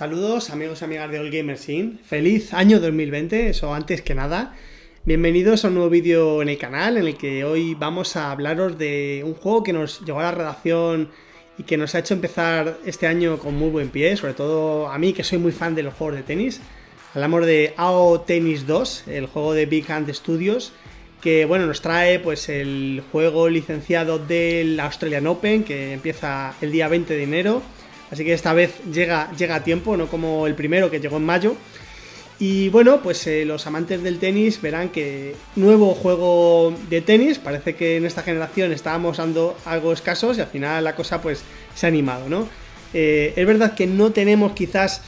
Saludos amigos y amigas de All Gamers In. Feliz año 2020, eso antes que nada. Bienvenidos a un nuevo vídeo en el canal en el que hoy vamos a hablaros de un juego que nos llegó a la redacción y que nos ha hecho empezar este año con muy buen pie, sobre todo a mí que soy muy fan de los juegos de tenis. Hablamos de AO Tennis 2, el juego de Big Hand Studios, que bueno, nos trae pues el juego licenciado del Australian Open que empieza el día 20 de enero Así que esta vez llega, llega a tiempo, no como el primero que llegó en mayo. Y bueno, pues eh, los amantes del tenis verán que nuevo juego de tenis, parece que en esta generación estábamos dando algo escasos y al final la cosa pues se ha animado, ¿no? Eh, es verdad que no tenemos quizás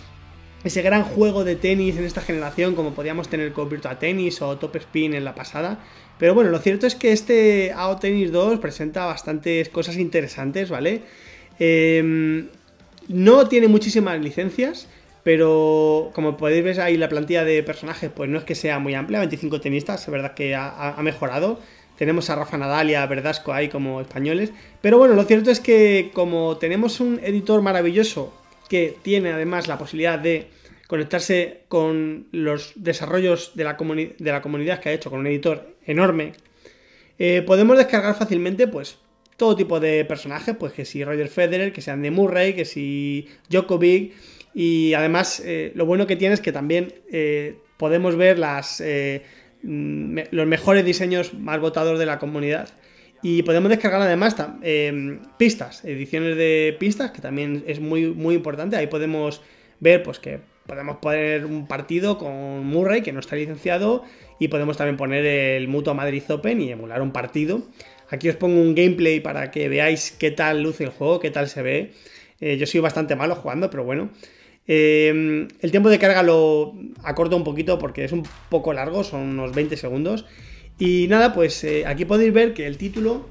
ese gran juego de tenis en esta generación como podíamos tener con Virtua Tennis o Top Spin en la pasada, pero bueno, lo cierto es que este AO Tennis 2 presenta bastantes cosas interesantes, ¿vale? Eh, no tiene muchísimas licencias, pero como podéis ver ahí la plantilla de personajes, pues no es que sea muy amplia, 25 tenistas, es verdad que ha, mejorado. Tenemos a Rafa Nadal y a Verdasco ahí como españoles. Pero bueno, lo cierto es que como tenemos un editor maravilloso que tiene además la posibilidad de conectarse con los desarrollos de la, comunidad que ha hecho, con un editor enorme, eh, podemos descargar fácilmente pues todo tipo de personajes, pues que si Roger Federer, que sean de Murray, que si Djokovic. Y además, eh, lo bueno que tiene es que también eh, podemos ver las, eh, mm, los mejores diseños más votados de la comunidad. Y podemos descargar además em, pistas, ediciones de pistas, que también es muy, muy importante. Ahí podemos ver pues, que podemos poner un partido con Murray, que no está licenciado, y podemos también poner el Mutua Madrid Open y emular un partido. Aquí os pongo un gameplay para que veáis qué tal luce el juego, qué tal se ve. Eh, yo soy bastante malo jugando, pero bueno. Eh, el tiempo de carga lo acorto un poquito porque es un poco largo, son unos 20 segundos. Y nada, pues eh, aquí podéis ver que el título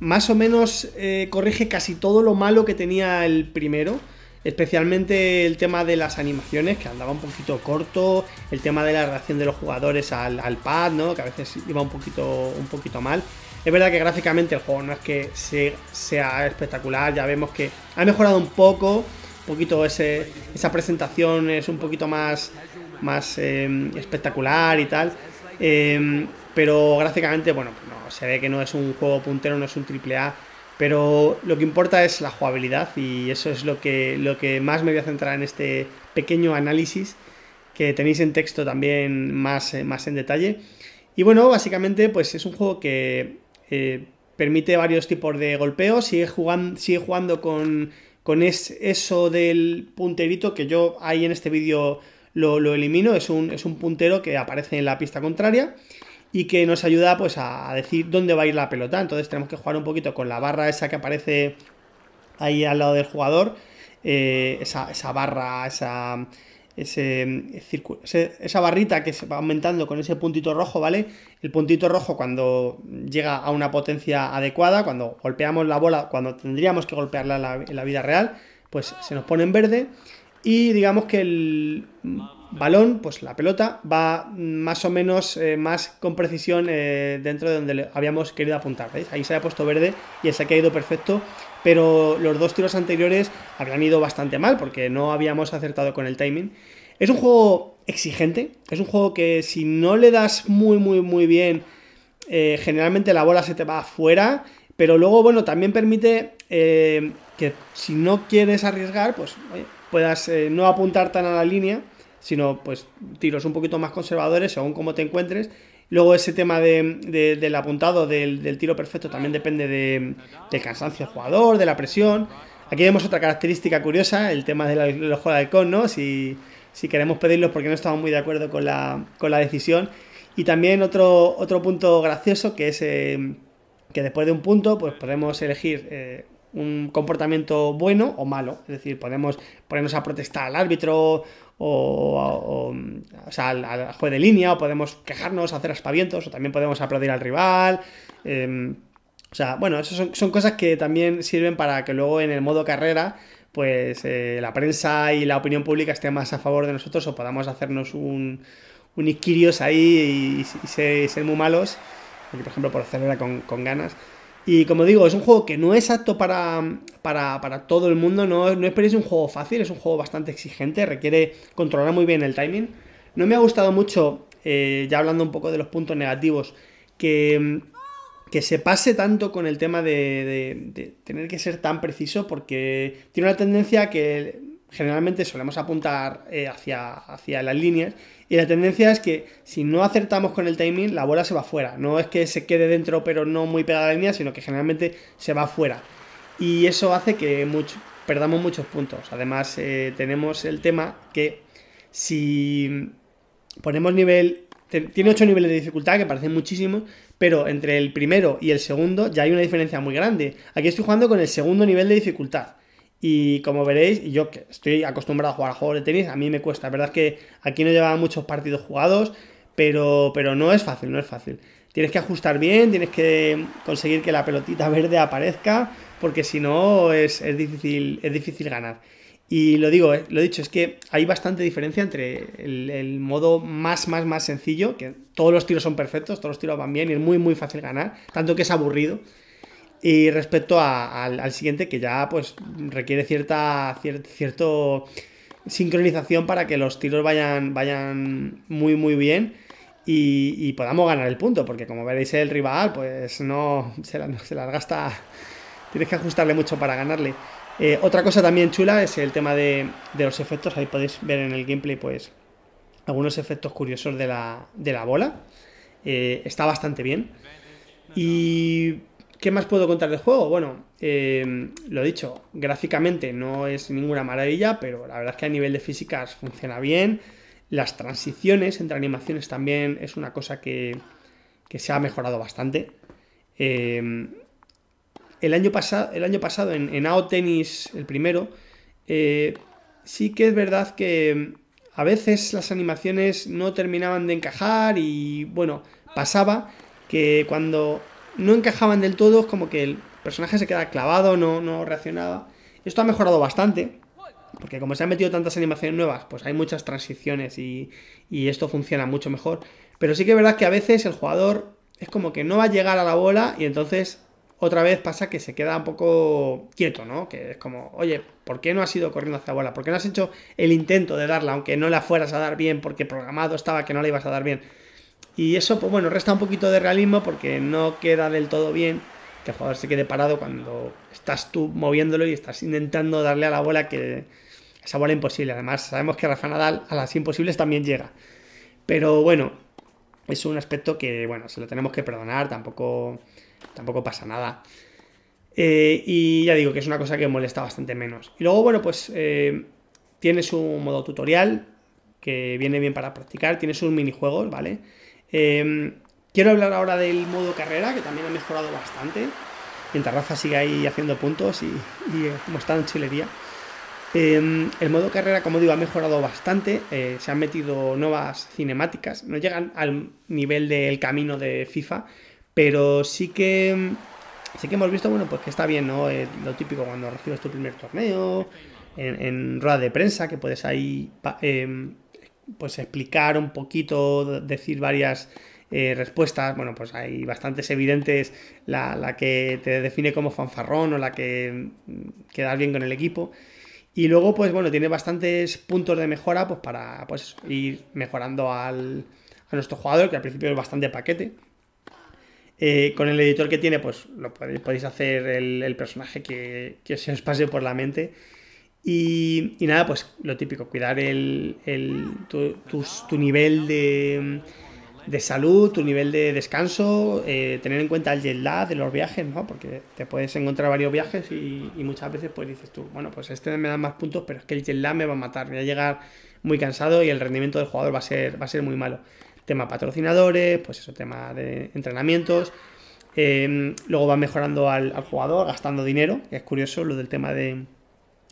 más o menos corrige casi todo lo malo que tenía el primero. Especialmente el tema de las animaciones, que andaba un poquito corto, el tema de la reacción de los jugadores al, pad, ¿no? Que a veces iba un poquito, un poquito mal. Es verdad que gráficamente el juego no es que sea espectacular, ya vemos que ha mejorado un poco, un poquito ese, esa presentación es un poquito más, más em, espectacular y tal. Em, pero gráficamente, bueno, pues no, se ve que no es un juego puntero, no es un triple A pero lo que importa es la jugabilidad y eso es lo que, lo que más me voy a centrar en este pequeño análisis que tenéis en texto también más, eh, más en detalle. Y bueno, básicamente pues es un juego que eh, permite varios tipos de golpeos, sigue jugando, jugando con, eso del punterito que yo ahí en este vídeo lo, elimino, es un, es un puntero que aparece en la pista contraria y que nos ayuda pues a decir dónde va a ir la pelota. Entonces tenemos que jugar un poquito con la barra esa que aparece ahí al lado del jugador, eh, esa, barra, esa, ese, esa barrita que se va aumentando con ese puntito rojo, ¿vale? El puntito rojo cuando llega a una potencia adecuada, cuando golpeamos la bola, cuando tendríamos que golpearla en la vida real, pues se nos pone en verde. Y digamos que el balón, pues la pelota va más o menos, eh, más con precisión eh, dentro de donde habíamos querido apuntar. Ahí se ha puesto verde y el ha caído perfecto, pero los dos tiros anteriores habían ido bastante mal porque no habíamos acertado con el timing. Es un juego exigente, es un juego que si no le das muy, muy, muy bien, eh, generalmente la bola se te va afuera, pero luego, bueno, también permite que si no quieres arriesgar, pues puedas no apuntar tan a la línea sino pues tiros un poquito más conservadores según cómo te encuentres. Luego ese tema del apuntado, del, tiro perfecto, también depende de, del cansancio del jugador, de la presión. Aquí vemos otra característica curiosa, el tema de la juega de conos ¿no? Si, queremos pedirlos porque no estamos muy de acuerdo con la, decisión. Y también otro, otro punto gracioso que es eh, que después de un punto pues podemos elegir eh, un comportamiento bueno o malo. Es decir, podemos ponernos a protestar al árbitro o, al, juez de línea, o podemos quejarnos, hacer aspavientos, o también podemos aplaudir al rival. Em, o sea, bueno, eso son, cosas que también sirven para que luego en el modo carrera, pues eh, la prensa y la opinión pública esté más a favor de nosotros o podamos hacernos un, un ahí y, ser, muy malos. por ejemplo, por hacerla con, con ganas. Y como digo, es un juego que no es apto para, para, todo el mundo, no, no un juego fácil, es un juego bastante exigente, requiere controlar muy bien el timing. No me ha gustado mucho, eh, ya hablando un poco de los puntos negativos, que, que se pase tanto con el tema de, de, de tener que ser tan preciso, porque tiene una tendencia que generalmente solemos apuntar eh, hacia, hacia las líneas y la tendencia es que si no acertamos con el timing, la bola se va fuera. No es que se quede dentro pero no muy pegada a la línea, sino que generalmente se va fuera. Y eso hace que perdamos muchos puntos. Además, eh, tenemos el tema que si ponemos nivel... tiene 8 niveles de dificultad, que parecen muchísimos, pero entre el primero y el segundo ya hay una diferencia muy grande. Aquí estoy jugando con el segundo nivel de dificultad. Y como veréis, yo que estoy acostumbrado a jugar a juegos de tenis, a mí me cuesta. La verdad es que aquí no llevaba muchos partidos jugados, pero, pero no es fácil, no es fácil. Tienes que ajustar bien, tienes que conseguir que la pelotita verde aparezca, porque si no es, difícil, es difícil ganar. Y lo digo, eh, lo dicho, es que hay bastante diferencia entre el, el, modo más, más, más sencillo, que todos los tiros son perfectos, todos los tiros van bien y es muy, muy fácil ganar, tanto que es aburrido. Y respecto al, siguiente, que ya pues requiere cierta cierto sincronización para que los tiros vayan, vayan muy muy bien y, podamos ganar el punto, porque como veréis el rival pues no se, las gasta, tienes que ajustarle mucho para ganarle. Eh, otra cosa también chula es el tema de, los efectos, ahí podéis ver en el gameplay pues algunos efectos curiosos de la, bola, eh, está bastante bien. Y ¿Qué más puedo contar del juego? Bueno, eh, lo dicho, gráficamente no es ninguna maravilla, pero la verdad es que a nivel de físicas funciona bien. Las transiciones entre animaciones también es una cosa que, se ha mejorado bastante. Eh, el, año pasado, el año pasado, en, AO Tennis, el primero, eh, sí que es verdad que a veces las animaciones no terminaban de encajar y bueno, pasaba que cuando no encajaban del todo, es como que el personaje se queda clavado, no, no reaccionaba. Esto ha mejorado bastante, porque como se han metido tantas animaciones nuevas, pues hay muchas transiciones y, y esto funciona mucho mejor. Pero sí que es verdad que a veces el jugador es como que no va a llegar a la bola y entonces otra vez pasa que se queda un poco quieto, ¿no? Que es como, oye, ¿por qué no has ido corriendo hacia la bola? ¿Por qué no has hecho el intento de darla, aunque no la fueras a dar bien, porque programado estaba que no la ibas a dar bien? Y eso, pues bueno, resta un poquito de realismo porque no queda del todo bien que el jugador se quede parado cuando estás tú moviéndolo y estás intentando darle a la bola que esa bola imposible. Además, sabemos que Rafa Nadal a las imposibles también llega. Pero bueno, es un aspecto que, bueno, se lo tenemos que perdonar, tampoco, tampoco pasa nada. Eh, y ya digo que es una cosa que molesta bastante menos. Y luego, bueno, pues eh, tienes un modo tutorial que viene bien para practicar, tienes un minijuego, ¿vale? Em, quiero hablar ahora del modo carrera, que también ha mejorado bastante. Mientras Rafa sigue ahí haciendo puntos y, eh, como está en chilería. Em, el modo carrera, como digo, ha mejorado bastante. Eh, se han metido nuevas cinemáticas. No llegan al nivel del camino de FIFA, pero sí que sí que hemos visto, bueno, pues que está bien, ¿no? Eh, lo típico cuando recibes tu primer torneo, en, rueda de prensa, que puedes ahí em, pues explicar un poquito, decir varias eh, respuestas. Bueno, pues hay bastantes evidentes, la, que te define como fanfarrón o la que mm, quedas bien con el equipo. Y luego, pues bueno, tiene bastantes puntos de mejora pues para pues, ir mejorando al, a nuestro jugador, que al principio es bastante paquete. Eh, con el editor que tiene, pues lo podéis, hacer el, personaje que, se os pase por la mente y, nada, pues lo típico, cuidar el, tu, nivel de, de, salud, tu nivel de descanso, eh, tener en cuenta el jet lag de los viajes, ¿no? Porque te puedes encontrar varios viajes y, muchas veces pues dices tú, bueno, pues este me da más puntos, pero es que el jet lag me va a matar, me voy a llegar muy cansado y el rendimiento del jugador va a ser, va a ser muy malo. Tema patrocinadores, pues eso, tema de entrenamientos. Eh, luego va mejorando al, al jugador, gastando dinero, que es curioso lo del tema de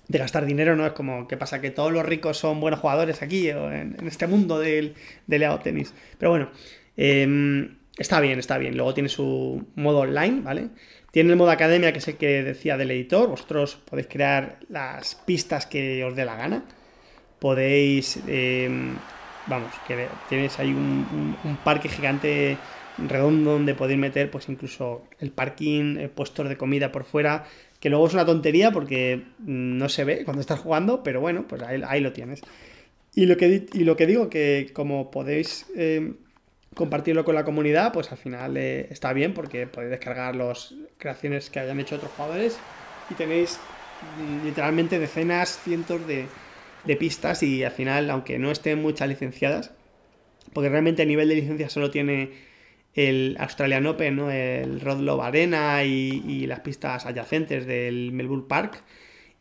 de gastar dinero, ¿no? Es como, que pasa? Que todos los ricos son buenos jugadores aquí o en, este mundo del, del tenis. Pero bueno, em, está bien, está bien. Luego tiene su modo online, ¿vale? Tiene el modo academia, que es el que decía del editor. Vosotros podéis crear las pistas que os dé la gana. Podéis, em, vamos, que tienes ahí un, un parque gigante redondo donde podéis meter, pues incluso el parking, eh, puestos de comida por fuera, que luego es una tontería porque mm, no se ve cuando estás jugando, pero bueno, pues ahí, lo tienes. Y lo, que, digo, que como podéis eh, compartirlo con la comunidad, pues al final eh, está bien porque podéis descargar las creaciones que hayan hecho otros jugadores y tenéis mm, literalmente decenas, cientos de, de pistas y al final, aunque no estén muchas licenciadas, porque realmente a nivel de licencia solo tiene el Australian Open, el Rod Love Arena y, las pistas adyacentes del Melbourne Park.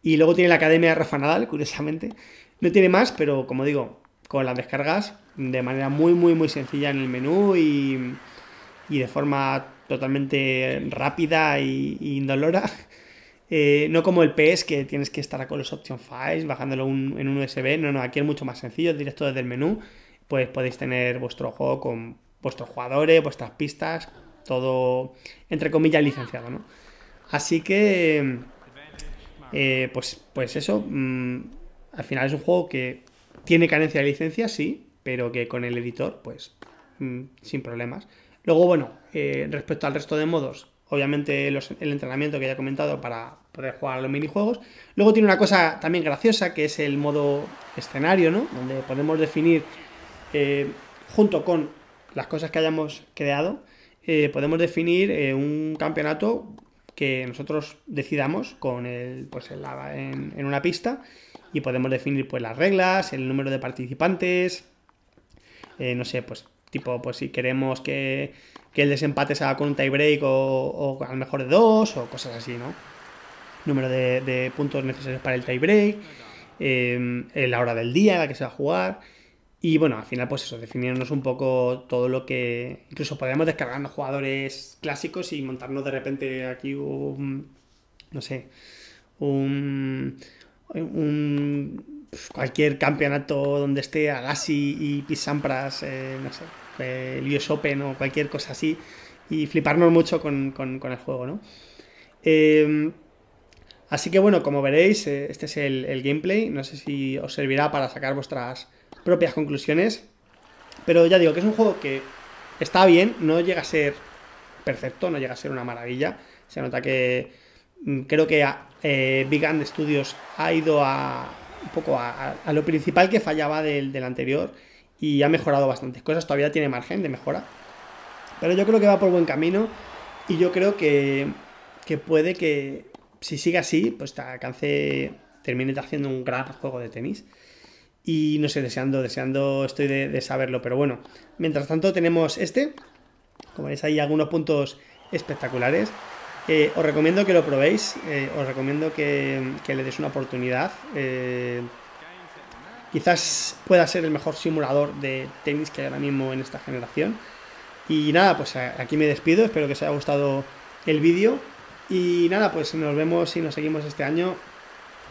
Y luego tiene la Academia de Rafa Nadal, curiosamente. No tiene más, pero como digo, con las descargas de manera muy, muy, muy sencilla en el menú y, de forma totalmente rápida y, indolora. Eh, no como el PS que tienes que estar con los option files bajándolo en un USB. No, no, aquí es mucho más sencillo, directo desde el menú. Pues podéis tener vuestro juego con vuestros jugadores, vuestras pistas, todo, entre comillas, licenciado, ¿no? Así que, eh, pues, pues eso, mm, al final es un juego que tiene carencia de licencia, sí, pero que con el editor, pues, mm, sin problemas. Luego, bueno, eh, respecto al resto de modos, obviamente el entrenamiento que ya he comentado para poder jugar a los minijuegos. Luego tiene una cosa también graciosa, que es el modo escenario, ¿no? Donde podemos definir, eh, junto con las cosas que hayamos creado, eh, podemos definir eh, un campeonato que nosotros decidamos con el, pues en, en, una pista y podemos definir pues las reglas, el número de participantes, eh, no sé, pues tipo, pues si queremos que, que el desempate se haga con un tiebreak o, o a lo mejor de dos o cosas así, ¿no? Número de, de puntos necesarios para el tiebreak, la hora del día en la que se va a jugar, y bueno, al final, pues eso, definirnos un poco todo lo que. Incluso podríamos descargarnos jugadores clásicos y montarnos de repente aquí un. No sé. Un. un cualquier campeonato donde esté Agassi y Pisampras, eh, no sé, el US Open o cualquier cosa así, y fliparnos mucho con, el juego, ¿no? Em, así que bueno, como veréis, eh, este es el gameplay. No sé si os servirá para sacar vuestras propias conclusiones. Pero ya digo que es un juego que está bien, no llega a ser perfecto, no llega a ser una maravilla. Se nota que mm, creo que eh, Big End Studios ha ido a un poco a, lo principal que fallaba del, anterior y ha mejorado bastantes cosas. Todavía tiene margen de mejora. Pero yo creo que va por buen camino y yo creo que, que puede que si sigue así, pues te alcance, termine haciendo un gran juego de tenis. Y no sé, deseando, deseando estoy de, saberlo. Pero bueno, mientras tanto tenemos este. Como veis, hay algunos puntos espectaculares. Eh, os recomiendo que lo probéis. Eh, os recomiendo que, le des una oportunidad. Eh, quizás pueda ser el mejor simulador de tenis que hay ahora mismo en esta generación. Y nada, pues aquí me despido. Espero que os haya gustado el vídeo. Y nada, pues nos vemos y nos seguimos este año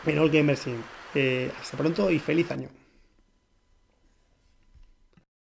en All Gamers Hasta pronto y feliz año.